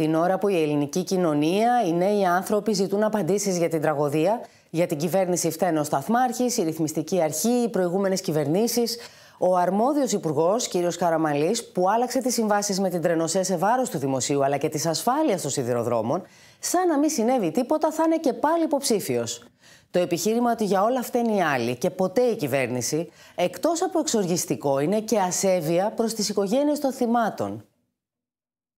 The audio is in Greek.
Την ώρα που η ελληνική κοινωνία, οι νέοι άνθρωποι ζητούν απαντήσεις για την τραγωδία, για την κυβέρνηση φταίνει ο η ρυθμιστική αρχή, οι προηγούμενες κυβερνήσεις, Ο αρμόδιος υπουργός, κ. Καραμαλής, που άλλαξε τις συμβάσεις με την Τρενοσέ σε βάρος του δημοσίου αλλά και της ασφάλειας των σιδηροδρόμων, σαν να μην συνέβη τίποτα, θα είναι και πάλι υποψήφιος. Το επιχείρημα ότι για όλα είναι οι άλλοι και ποτέ η κυβέρνηση, εκτός από εξοργιστικό, είναι και ασέβεια προς τις οικογένειες των θυμάτων.